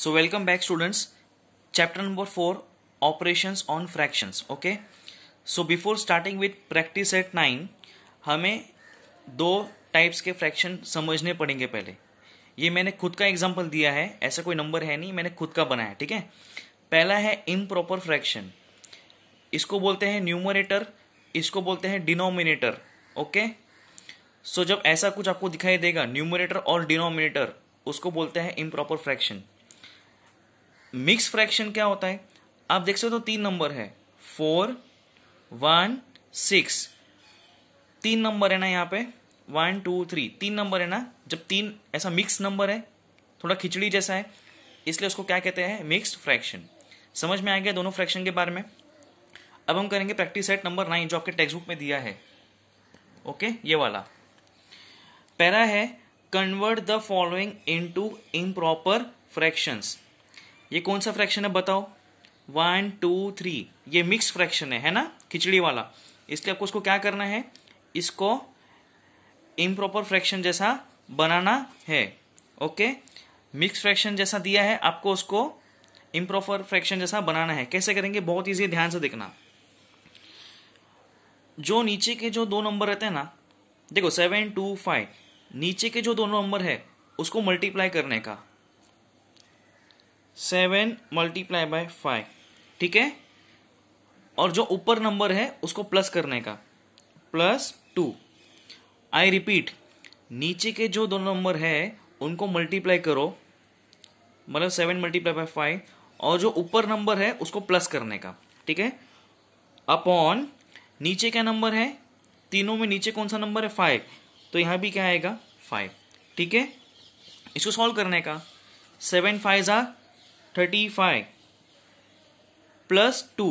so welcome back students chapter number four operation on fraction okay so before starting with practice eight nine हमें दो types के fraction समझने पड़ेंगे पहले ये मैंने खुद का एग्जाम्पल दिया है ऐसा कोई नंबर है नहीं मैंने खुद का बनाया ठीक है पहला है इम प्रॉपर फ्रैक्शन इसको बोलते हैं न्यूमोरेटर इसको बोलते हैं डिनोमिनेटर ओके सो जब ऐसा कुछ आपको दिखाई देगा न्यूमोरेटर और डिनोमिनेटर उसको बोलते हैं इम्प्रॉपर फ्रैक्शन मिक्स फ्रैक्शन क्या होता है आप देख सकते हो तो तीन नंबर है फोर वन सिक्स तीन नंबर है ना यहाँ पे वन टू थ्री तीन नंबर है ना जब तीन ऐसा मिक्स नंबर है थोड़ा खिचड़ी जैसा है इसलिए उसको क्या कहते हैं मिक्स्ड फ्रैक्शन समझ में आ गया दोनों फ्रैक्शन के बारे में अब हम करेंगे प्रैक्टिस सेट नंबर नाइन जो आपके टेक्स्ट बुक में दिया है ओके ये वाला पहला है convert the following into improper fractions ये कौन सा फ्रैक्शन है बताओ वन टू थ्री ये मिक्स फ्रैक्शन है है ना खिचड़ी वाला इसलिए आपको उसको क्या करना है इसको इम्प्रॉपर फ्रैक्शन जैसा बनाना है ओके मिक्स फ्रैक्शन जैसा दिया है आपको उसको इम्प्रॉपर फ्रैक्शन जैसा बनाना है कैसे करेंगे बहुत ईजी ध्यान से देखना जो नीचे के जो दो नंबर रहते हैं ना देखो सेवन टू फाइव नीचे के जो दो नंबर है उसको मल्टीप्लाई करने का सेवन मल्टीप्लाई बाय फाइव ठीक है और जो ऊपर नंबर है उसको प्लस करने का प्लस टू आई रिपीट नीचे के जो दो नंबर है उनको मल्टीप्लाई करो मतलब सेवन मल्टीप्लाई बाय फाइव और जो ऊपर नंबर है उसको प्लस करने का ठीक है अपॉन नीचे क्या नंबर है तीनों में नीचे कौन सा नंबर है फाइव तो यहाँ भी क्या आएगा फाइव ठीक है इसको सॉल्व करने का सेवन फाइव ज़ा thirty five plus two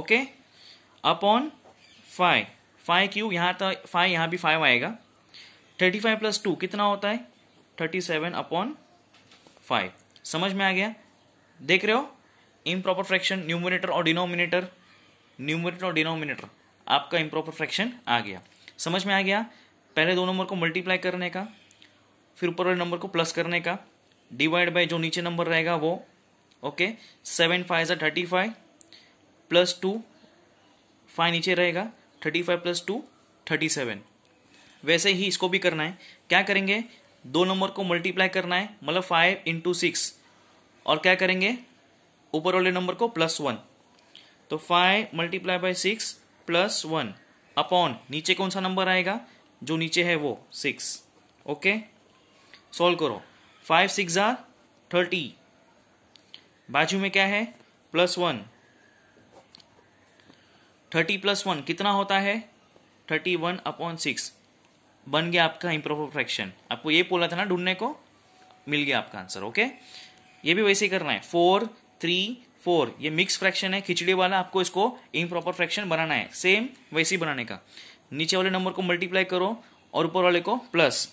okay upon five five क्यू यहाँ तक फाइव यहाँ भी फाइव आएगा थर्टी फाइव प्लस टू कितना होता है थर्टी सेवन अपॉन फाइव समझ में आ गया देख रहे हो इम्प्रॉपर फ्रैक्शन न्यूमिनेटर और डिनोमिनेटर न्यूमिनेटर और डिनोमिनेटर आपका इम्प्रॉपर फ्रैक्शन आ गया समझ में आ गया पहले दो नंबर को मल्टीप्लाई करने का फिर ऊपर वाले नंबर को प्लस करने का डिवाइड बाय जो नीचे नंबर रहेगा वो ओके सेवन फाइव जो thirty five plus two five नीचे रहेगा thirty five plus two thirty seven वैसे ही इसको भी करना है क्या करेंगे दो नंबर को मल्टीप्लाई करना है मतलब फाइव इंटू सिक्स और क्या करेंगे ऊपर वाले नंबर को प्लस वन तो five multiply by six plus one upon नीचे कौन सा नंबर आएगा जो नीचे है वो सिक्स ओके सॉल्व करो फाइव सिक्स आर थर्टी बाजू में क्या है plus one thirty plus one कितना होता है थर्टी वन अपॉन सिक्स बन गया आपका इम्प्रोपर फ्रैक्शन आपको ये बोला था ना ढूंढने को मिल गया आपका आंसर ओके ये भी वैसे ही करना है फोर थ्री फोर ये मिक्स फ्रैक्शन है खिचड़ी वाला आपको इसको इम्प्रॉपर फ्रैक्शन बनाना है सेम वैसे ही बनाने का नीचे वाले नंबर को मल्टीप्लाई करो और ऊपर वाले को प्लस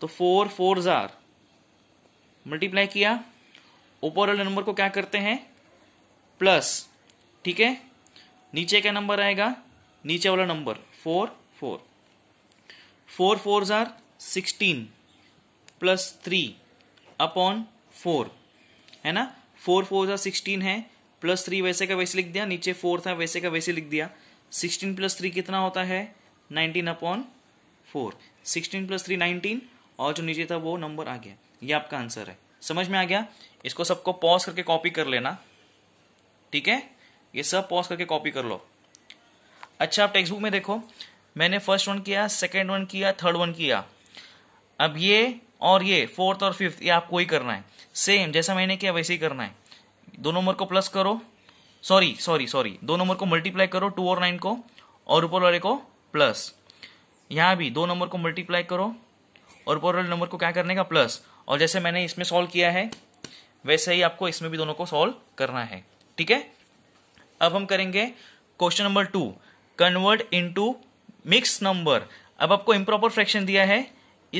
तो फोर फोर जार मल्टीप्लाई किया ऊपर वाले नंबर को क्या करते हैं प्लस ठीक है नीचे क्या नंबर आएगा नीचे वाला number four four four four जार sixteen plus three upon four है ना फोर फोर जार सिक्सटीन है प्लस थ्री वैसे का वैसे लिख दिया नीचे फोर था वैसे का वैसे लिख दिया सिक्सटीन प्लस थ्री कितना होता है nineteen upon four sixteen plus three nineteen और जो नीचे था वो नंबर आ गया ये आपका आंसर है समझ में आ गया इसको सबको पॉज करके कॉपी कर लेना ठीक है ये सब पॉज करके कॉपी कर लो अच्छा आप टेक्स्ट बुक में देखो मैंने फर्स्ट वन किया सेकेंड वन किया थर्ड वन किया अब ये और ये फोर्थ और फिफ्थ ये आपको ही करना है सेम जैसा मैंने किया वैसे ही करना है दो नंबर को प्लस करो सॉरी सॉरी सॉरी दो नंबर को मल्टीप्लाई करो टू और नाइन को और ऊपर वाले को प्लस यहां भी दो नंबर को मल्टीप्लाई करो और ऊपर वाले नंबर को क्या करने का प्लस और जैसे मैंने इसमें सॉल्व किया है वैसे ही आपको इसमें भी दोनों को सॉल्व करना है ठीक है अब हम करेंगे question number two convert into mix number अब आपको इम्प्रॉपर फ्रैक्शन दिया है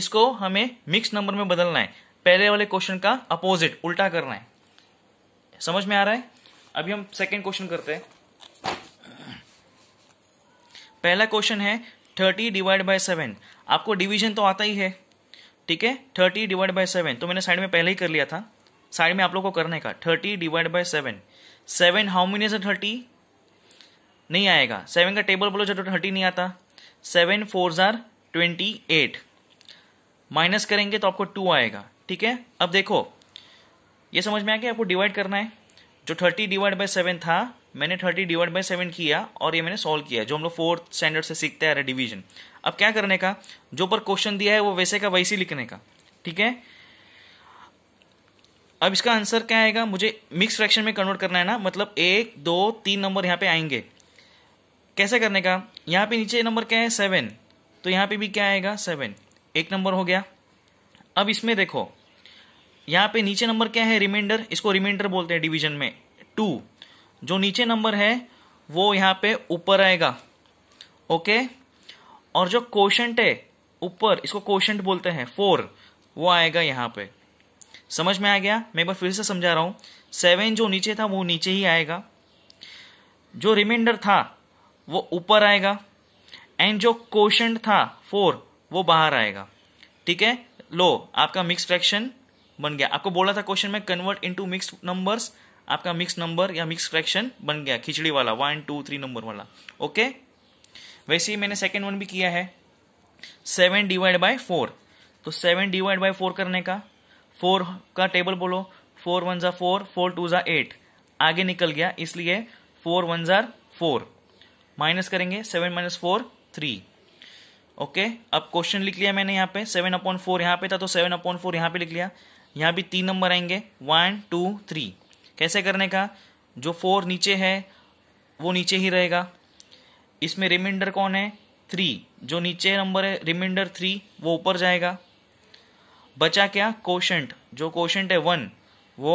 इसको हमें मिक्स नंबर में बदलना है पहले वाले क्वेश्चन का अपोजिट उल्टा करना है समझ में आ रहा है अभी हम सेकेंड क्वेश्चन करते हैं पहला क्वेश्चन है थर्टी डिवाइड बाय सेवन आपको डिवीजन तो आता ही है ठीक है थर्टी डिवाइड बाय सेवन तो मैंने साइड में पहले ही कर लिया था साइड में आप लोग को करने का thirty divide by seven seven how many से थर्टी नहीं आएगा सेवन का टेबल बोलो चलो थर्टी नहीं आता सेवन फोर जार ट्वेंटी एट माइनस करेंगे तो आपको टू आएगा ठीक है अब देखो ये समझ में आ गया आपको डिवाइड करना है जो थर्टी डिवाइड बाय सेवन था मैंने थर्टी डिवाइड बाई सेवन किया और ये मैंने सॉल्व किया जो हम लोग फोर्थ स्टैंडर्ड से सीखते हैं डिवीजन अब क्या करने का जो पर क्वेश्चन दिया है वो वैसे का वैसे लिखने का ठीक है अब इसका आंसर क्या आएगा मुझे मिक्स फ्रैक्शन में कन्वर्ट करना है ना मतलब एक दो तीन नंबर यहाँ पे आएंगे कैसे करने का यहाँ पे नीचे नंबर क्या है सेवन तो यहाँ पे भी क्या आएगा सेवन एक नंबर हो गया अब इसमें देखो यहाँ पे नीचे नंबर क्या है रिमाइंडर इसको रिमाइंडर बोलते हैं डिवीजन में टू जो नीचे नंबर है वो यहाँ पे ऊपर आएगा ओके और जो क्वेश्चन है ऊपर इसको क्वेश्चन बोलते हैं फोर वो आएगा यहाँ पे समझ में आ गया मैं एक बार फिर से समझा रहा हूं सेवन जो नीचे था वो नीचे ही आएगा जो रिमाइंडर था वो ऊपर आएगा एंड जो क्वेश्चन था फोर वो बाहर आएगा ठीक है लो आपका मिक्स फ्रैक्शन बन गया आपको बोला था क्वेश्चन में कन्वर्ट इनटू मिक्स नंबर्स आपका मिक्स नंबर या मिक्स फ्रैक्शन बन गया खिचड़ी वाला वन टू थ्री नंबर वाला ओके वैसे ही मैंने सेकेंड वन भी किया है सेवन डिवाइड बाय फोर तो सेवन डिवाइड बाय फोर करने का फोर का टेबल बोलो फोर वन ज़ा फोर फोर टू ज़ा एट आगे निकल गया इसलिए फोर वन ज़ार फोर माइनस करेंगे seven minus four three okay अब क्वेश्चन लिख लिया मैंने यहाँ पे सेवन अपॉइंट फोर यहाँ पे था तो सेवन अपॉइंट फोर यहाँ पे लिख लिया यहाँ भी तीन नंबर आएंगे वन टू थ्री कैसे करने का जो फोर नीचे है वो नीचे ही रहेगा इसमें रिमाइंडर कौन है थ्री जो नीचे नंबर है रिमाइंडर थ्री वो ऊपर जाएगा बचा क्या कोशंट जो कोशंट है वन वो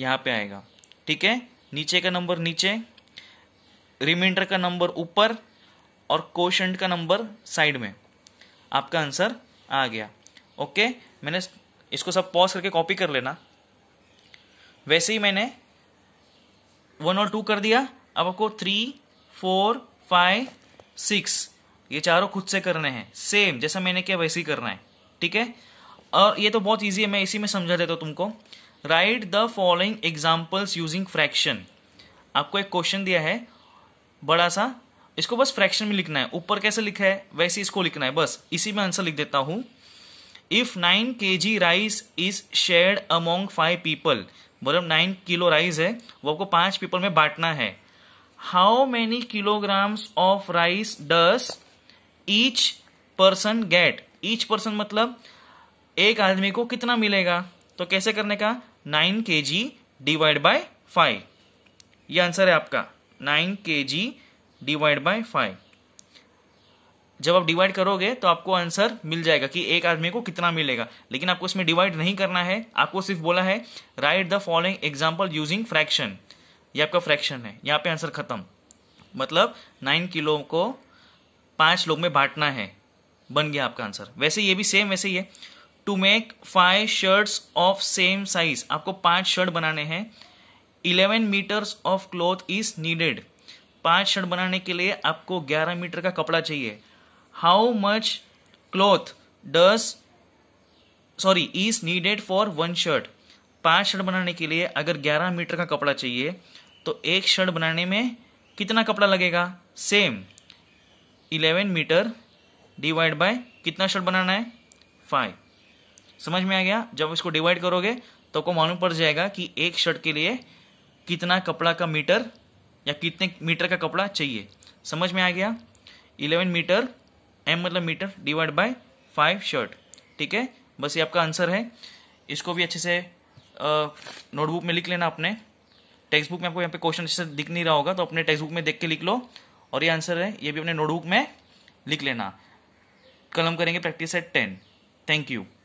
यहाँ पे आएगा ठीक है नीचे का नंबर नीचे रिमाइंडर का नंबर ऊपर और कोशंट का नंबर साइड में आपका आंसर आ गया ओके मैंने इसको सब पॉज करके कॉपी कर लेना वैसे ही मैंने वन और टू कर दिया अब आपको थ्री फोर फाइव सिक्स ये चारों खुद से करने हैं सेम जैसा मैंने किया वैसे ही करना है ठीक है और ये तो बहुत ईजी है मैं इसी में समझा देता हूँ तुमको write the following examples using fraction आपको एक क्वेश्चन दिया है बड़ा सा इसको बस फ्रैक्शन में लिखना है ऊपर कैसे लिखा है वैसे इसको लिखना है बस इसी में आंसर लिख देता हूँ if nine K G rice is share among five people मतलब नाइन किलो राइस है वो आपको पांच पीपल में बांटना है how many kilograms of rice does each person get each person मतलब एक आदमी को कितना मिलेगा तो कैसे करने का nine K G divide by five ये आंसर है आपका nine K G divide by five जब आप डिवाइड करोगे तो आपको आंसर मिल जाएगा कि एक आदमी को कितना मिलेगा लेकिन आपको इसमें डिवाइड नहीं करना है आपको सिर्फ बोला है write the following example using fraction ये आपका फ्रैक्शन है यहाँ पे आंसर खत्म मतलब नाइन किलो को पांच लोग में बांटना है बन गया आपका आंसर वैसे ये भी सेम वैसे ही है to make five shirts of same size आपको पांच शर्ट बनाने हैं eleven metres of cloth is needed पांच शर्ट बनाने के लिए आपको ग्यारह मीटर का कपड़ा चाहिए how much cloth does sorry is needed for one shirt पांच शर्ट बनाने के लिए अगर ग्यारह मीटर का कपड़ा चाहिए तो एक शर्ट बनाने में कितना कपड़ा लगेगा same eleven metre divide by कितना शर्ट बनाना है फाइव समझ में आ गया जब इसको डिवाइड करोगे तो आपको मालूम पड़ जाएगा कि एक शर्ट के लिए कितना कपड़ा का मीटर या कितने मीटर का कपड़ा चाहिए समझ में आ गया इलेवन मीटर एम मतलब metre divide by five shirt ठीक है बस ये आपका आंसर है इसको भी अच्छे से नोटबुक में लिख लेना अपने टेक्स्ट बुक में आपको यहाँ पे क्वेश्चन अच्छे से दिख नहीं रहा होगा तो अपने टेक्स्ट बुक में देख के लिख लो और ये आंसर है ये भी अपने नोटबुक में लिख लेना कलम करेंगे practice eight ten thank you